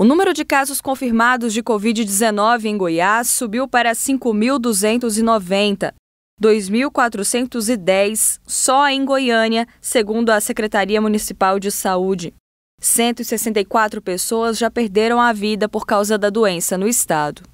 O número de casos confirmados de Covid-19 em Goiás subiu para 5.290, 2.410 só em Goiânia, segundo a Secretaria Municipal de Saúde. 164 pessoas já perderam a vida por causa da doença no estado.